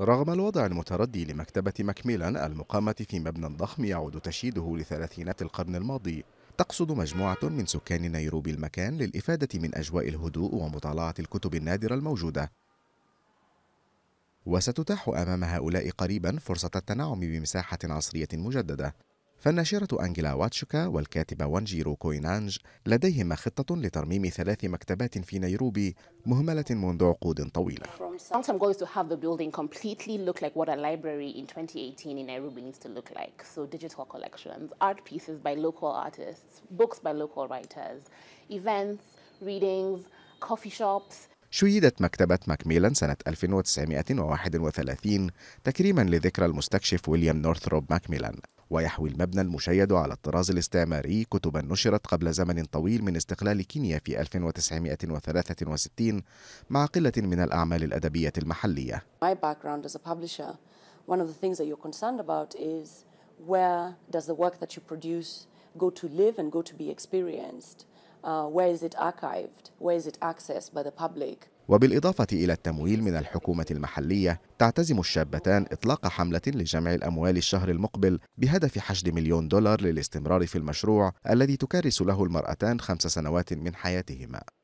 رغم الوضع المتردي لمكتبة مكميلان المقامة في مبنى ضخم يعود تشييده لثلاثينات القرن الماضي تقصد مجموعة من سكان نيروبي المكان للإفادة من أجواء الهدوء ومطالعة الكتب النادرة الموجودة وستتاح أمام هؤلاء قريبا فرصة التنعم بمساحة عصرية مجددة فالناشرة أنجلا واتشوكا والكاتبة وانجيرو كوينانج لديهما خطة لترميم ثلاث مكتبات في نيروبي مهملة منذ عقود طويلة. شيدت مكتبة ماكميلان سنة 1931 تكريما لذكرى المستكشف ويليام نورثروب ماكميلان ويحوي المبنى المشيد على الطراز الاستعماري كتبا نشرت قبل زمن طويل من استقلال كينيا في 1963 مع قلة من الأعمال الأدبية المحلية. My background as a publisher, one of the things that you're concerned about is where does the work that you produce go to live and go to be experienced? Uh, where is it archived? Where is it accessed by the public? وبالإضافة إلى التمويل من الحكومة المحلية تعتزم الشابتان إطلاق حملة لجمع الأموال الشهر المقبل بهدف حشد مليون دولار للاستمرار في المشروع الذي تكرس له المرأتان خمس سنوات من حياتهما